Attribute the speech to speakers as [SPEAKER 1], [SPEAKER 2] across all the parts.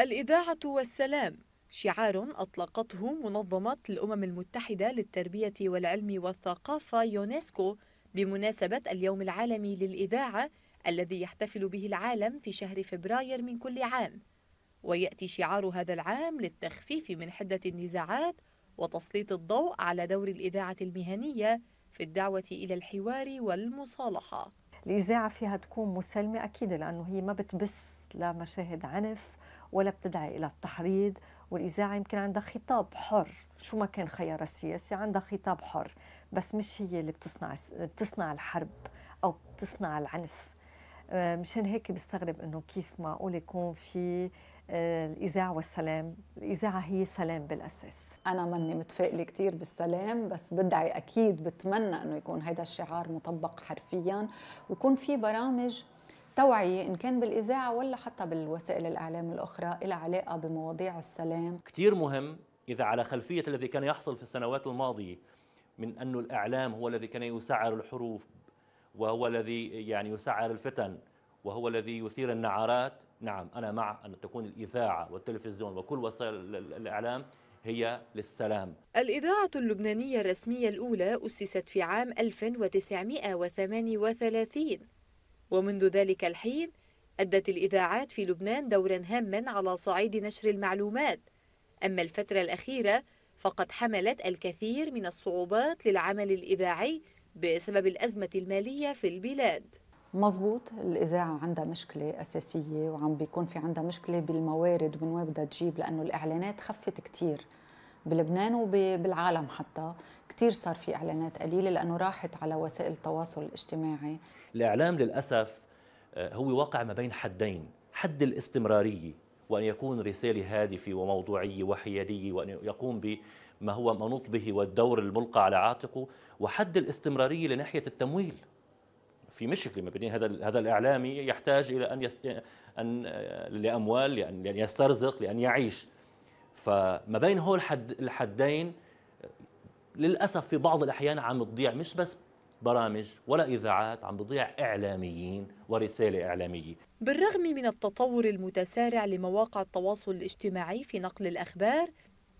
[SPEAKER 1] الإذاعة والسلام شعار أطلقته منظمة الأمم المتحدة للتربية والعلم والثقافة يونسكو بمناسبة اليوم العالمي للإذاعة الذي يحتفل به العالم في شهر فبراير من كل عام ويأتي شعار هذا العام للتخفيف من حدة النزاعات وتسليط الضوء على دور الإذاعة المهنية في الدعوة إلى الحوار والمصالحة
[SPEAKER 2] الإذاعة فيها تكون مسلمة أكيد لأنه هي ما بتبث لمشاهد عنف ولا بتدعي إلى التحريض والإذاعة يمكن عندها خطاب حر شو ما كان خيارها السياسي عندها خطاب حر بس مش هي اللي بتصنع بتصنع الحرب أو بتصنع العنف آه، مشان هيك بستغرب انه كيف معقول يكون في آه، الإذاعة والسلام الإذاعة هي سلام بالأساس أنا مني متفائلة كتير
[SPEAKER 3] بالسلام بس بدعي أكيد بتمنى أنه يكون هذا الشعار مطبق حرفيا ويكون في برامج التوعية إن كان بالإذاعة ولا حتى بالوسائل الإعلام الأخرى إلى علاقة بمواضيع السلام
[SPEAKER 4] كتير مهم إذا على خلفية الذي كان يحصل في السنوات الماضية من أن الإعلام هو الذي كان يسعر الحروف وهو الذي يعني يسعر الفتن وهو الذي يثير النعارات نعم أنا مع أن تكون الإذاعة والتلفزيون وكل وسائل الإعلام هي للسلام
[SPEAKER 1] الإذاعة اللبنانية الرسمية الأولى أسست في عام 1938 ومنذ ذلك الحين أدت الإذاعات في لبنان دورا هاما على صعيد نشر المعلومات أما الفترة الأخيرة فقد حملت الكثير من الصعوبات للعمل الإذاعي بسبب الأزمة المالية في البلاد
[SPEAKER 3] مظبوط الإذاعة عندها مشكلة أساسية وعم بيكون في عندها مشكلة بالموارد ومن وين بدها تجيب لأنه الإعلانات خفت كتير بلبنان وبالعالم حتى كثير صار في اعلانات قليله لانه راحت على وسائل التواصل الاجتماعي
[SPEAKER 4] الاعلام للاسف آه، هو واقع ما بين حدين حد الاستمراريه وان يكون رساله هادفه وموضوعيه وحياديه وان يقوم بما هو منوط به والدور الملقى على عاتقه وحد الاستمراريه لناحيه التمويل في مشكله ما بين هذا هذا الاعلامي يحتاج الى ان يست... ان آه، لاموال لان يسترزق لان يعيش فما بين هول الحد... الحدين للأسف في بعض الأحيان عم تضيع مش بس برامج ولا إذاعات عم بضيع إعلاميين ورسالة إعلامية
[SPEAKER 1] بالرغم من التطور المتسارع لمواقع التواصل الاجتماعي في نقل الأخبار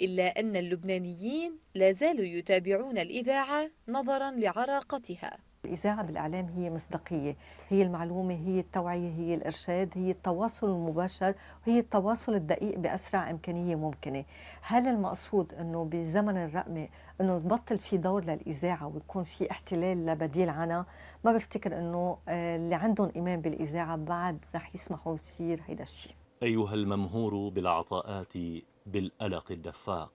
[SPEAKER 1] إلا أن اللبنانيين لا زالوا يتابعون الإذاعة نظراً لعراقتها
[SPEAKER 2] الإذاعة بالإعلام هي مصداقية هي المعلومة هي التوعية هي الإرشاد هي التواصل المباشر هي التواصل الدقيق بأسرع إمكانية ممكنة هل المقصود أنه بزمن الرقمي أنه تبطل في دور للإذاعة ويكون في احتلال لبديل عنها ما بفتكر أنه آه، اللي عندهم إيمان بالإذاعة بعد رح يسمحوا يصير هيدا الشيء
[SPEAKER 4] أيها الممهور بالعطاءات بالألق الدفاق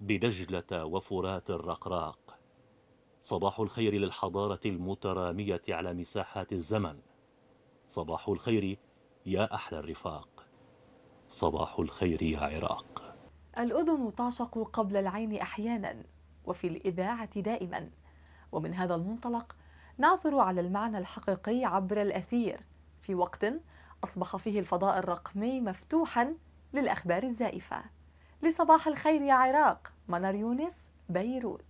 [SPEAKER 4] بدجلة وفرات الرقراق صباح الخير للحضارة المترامية على مساحات الزمن صباح الخير يا أحلى الرفاق صباح الخير يا عراق
[SPEAKER 1] الأذن تعشق قبل العين أحيانا وفي الإذاعة دائما ومن هذا المنطلق نعثر على المعنى الحقيقي عبر الأثير في وقت أصبح فيه الفضاء الرقمي مفتوحا للأخبار الزائفة لصباح الخير يا عراق منار يونس بيروت